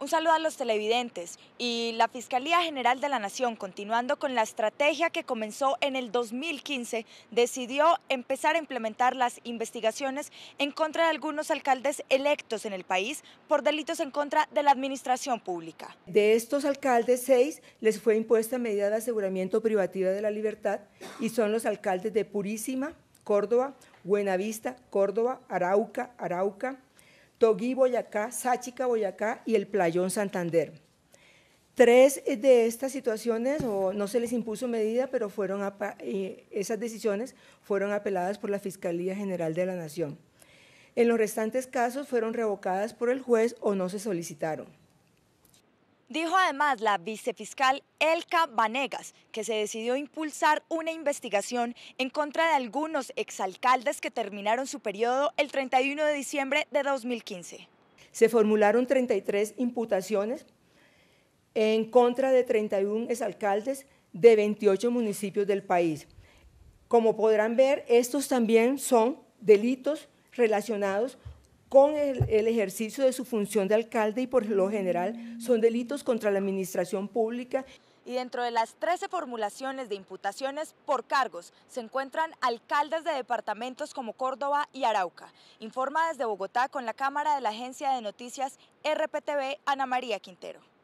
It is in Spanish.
Un saludo a los televidentes y la Fiscalía General de la Nación, continuando con la estrategia que comenzó en el 2015, decidió empezar a implementar las investigaciones en contra de algunos alcaldes electos en el país por delitos en contra de la administración pública. De estos alcaldes, seis les fue impuesta medida de aseguramiento privativa de la libertad y son los alcaldes de Purísima, Córdoba, Buenavista, Córdoba, Arauca, Arauca, Togui Boyacá, Sáchica Boyacá y el Playón Santander. Tres de estas situaciones, o no se les impuso medida, pero fueron eh, esas decisiones fueron apeladas por la Fiscalía General de la Nación. En los restantes casos fueron revocadas por el juez o no se solicitaron. Dijo además la vicefiscal Elka Vanegas que se decidió impulsar una investigación en contra de algunos exalcaldes que terminaron su periodo el 31 de diciembre de 2015. Se formularon 33 imputaciones en contra de 31 exalcaldes de 28 municipios del país. Como podrán ver, estos también son delitos relacionados con el, ejercicio de su función de alcalde y por lo general son delitos contra la administración pública. Y dentro de las 13 formulaciones de imputaciones por cargos se encuentran alcaldes de departamentos como Córdoba y Arauca. Informa desde Bogotá con la cámara de la agencia de noticias RPTV Ana María Quintero.